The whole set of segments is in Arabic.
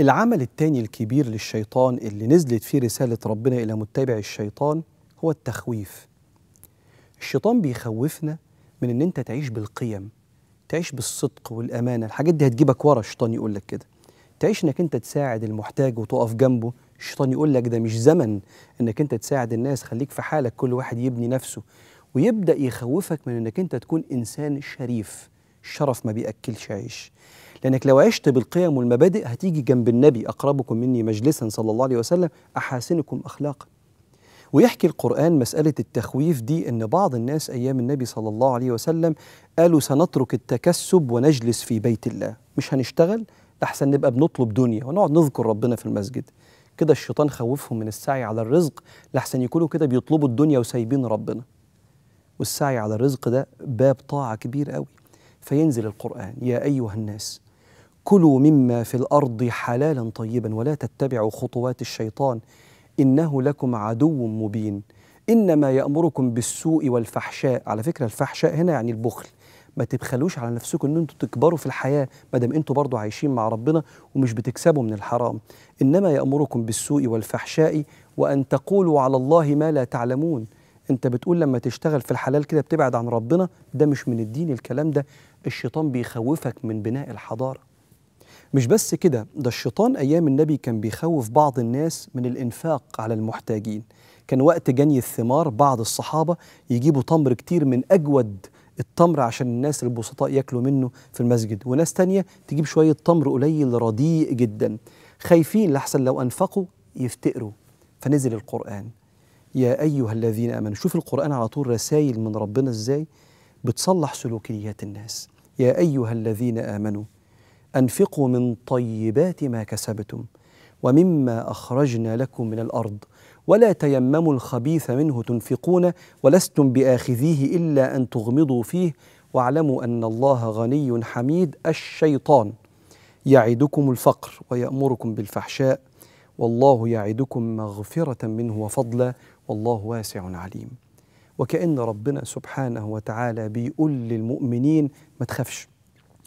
العمل التاني الكبير للشيطان اللي نزلت فيه رسالة ربنا إلى متبع الشيطان هو التخويف الشيطان بيخوفنا من ان انت تعيش بالقيم تعيش بالصدق والامانه الحاجات دي هتجيبك ورا الشيطان يقول لك كده تعيش انك انت تساعد المحتاج وتقف جنبه الشيطان يقول لك ده مش زمن انك انت تساعد الناس خليك في حالك كل واحد يبني نفسه ويبدا يخوفك من انك انت تكون انسان شريف الشرف ما بياكلش عيش لأنك لو عشت بالقيم والمبادئ هتيجي جنب النبي أقربكم مني مجلسا صلى الله عليه وسلم أحاسنكم أخلاقا ويحكي القرآن مسألة التخويف دي أن بعض الناس أيام النبي صلى الله عليه وسلم قالوا سنترك التكسب ونجلس في بيت الله مش هنشتغل أحسن نبقى بنطلب دنيا ونقعد نذكر ربنا في المسجد كده الشيطان خوفهم من السعي على الرزق لحسن يكونوا كده بيطلبوا الدنيا وسايبين ربنا والسعي على الرزق ده باب طاعة كبير قوي فينزل القرآن يا أيها الناس كلوا مما في الارض حلالا طيبا ولا تتبعوا خطوات الشيطان انه لكم عدو مبين انما يامركم بالسوء والفحشاء على فكره الفحشاء هنا يعني البخل ما تبخلوش على نفسكم ان انتوا تكبروا في الحياه ما دام انتوا برضه عايشين مع ربنا ومش بتكسبوا من الحرام انما يامركم بالسوء والفحشاء وان تقولوا على الله ما لا تعلمون انت بتقول لما تشتغل في الحلال كده بتبعد عن ربنا ده مش من الدين الكلام ده الشيطان بيخوفك من بناء الحضاره مش بس كده ده الشيطان أيام النبي كان بيخوف بعض الناس من الإنفاق على المحتاجين كان وقت جني الثمار بعض الصحابة يجيبوا تمر كتير من أجود التمر عشان الناس البسطاء ياكلوا منه في المسجد وناس تانية تجيب شوية تمر قليل رديء جدا خايفين لحسن لو أنفقوا يفتقروا فنزل القرآن يا أيها الذين آمنوا شوف القرآن على طول رسائل من ربنا إزاي بتصلح سلوكيات الناس يا أيها الذين آمنوا أنفقوا من طيبات ما كسبتم ومما أخرجنا لكم من الأرض ولا تيمموا الخبيث منه تنفقون ولستم بآخذيه إلا أن تغمضوا فيه واعلموا أن الله غني حميد الشيطان يعدكم الفقر ويأمركم بالفحشاء والله يعدكم مغفرة منه وفضلا والله واسع عليم وكأن ربنا سبحانه وتعالى بيقول للمؤمنين ما تخافش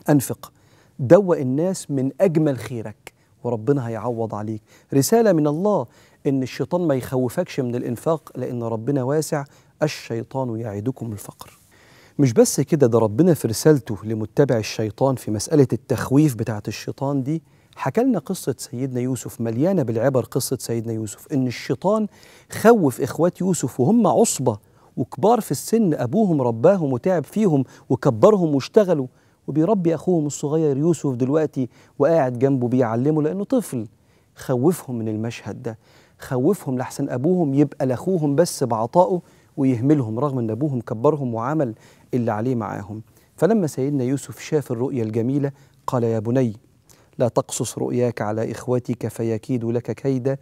أنفق دوق الناس من أجمل خيرك وربنا هيعوض عليك رسالة من الله إن الشيطان ما يخوفكش من الإنفاق لأن ربنا واسع الشيطان يعدكم الفقر مش بس كده ده ربنا في رسالته لمتبع الشيطان في مسألة التخويف بتاعة الشيطان دي حكى لنا قصة سيدنا يوسف مليانة بالعبر قصة سيدنا يوسف إن الشيطان خوف إخوات يوسف وهم عصبة وكبار في السن أبوهم رباهم وتعب فيهم وكبرهم واشتغلوا وبيربي أخوهم الصغير يوسف دلوقتي وقاعد جنبه بيعلمه لأنه طفل خوفهم من المشهد ده خوفهم لحسن أبوهم يبقى لأخوهم بس بعطائه ويهملهم رغم أن أبوهم كبرهم وعمل اللي عليه معاهم فلما سيدنا يوسف شاف الرؤيا الجميلة قال يا بني لا تقصص رؤياك على إخوتك فيكيد لك كيدا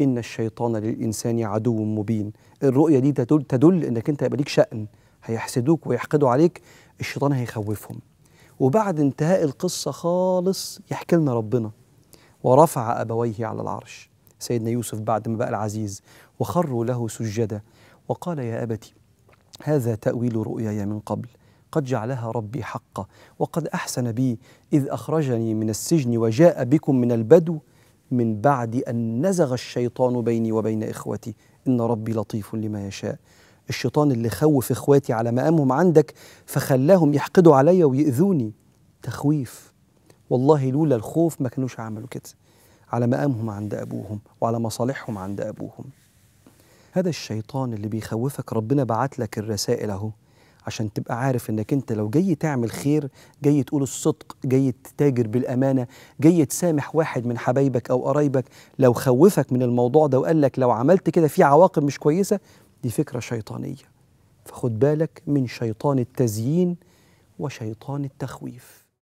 إن الشيطان للإنسان عدو مبين الرؤيا دي تدل, تدل إنك أنت يبقى ليك شأن هيحسدوك ويحقدوا عليك الشيطان هيخوفهم وبعد انتهاء القصة خالص يحكي لنا ربنا ورفع أبويه على العرش سيدنا يوسف بعد ما بقى العزيز وخروا له سجدا وقال يا أبتي هذا تأويل رؤياي من قبل قد جعلها ربي حقا وقد أحسن بي إذ أخرجني من السجن وجاء بكم من البدو من بعد أن نزغ الشيطان بيني وبين إخوتي إن ربي لطيف لما يشاء الشيطان اللي خوف إخواتي على مقامهم عندك فخلاهم يحقدوا عليا ويؤذوني تخويف والله لولا الخوف ما كانوش عملوا كده على مقامهم عند أبوهم وعلى مصالحهم عند أبوهم هذا الشيطان اللي بيخوفك ربنا بعت لك الرسائل اهو عشان تبقى عارف انك انت لو جاي تعمل خير جاي تقول الصدق جاي تتاجر بالامانه جاي تسامح واحد من حبايبك او قرايبك لو خوفك من الموضوع ده وقال لك لو عملت كده في عواقب مش كويسه دي فكرة شيطانية فخد بالك من شيطان التزيين وشيطان التخويف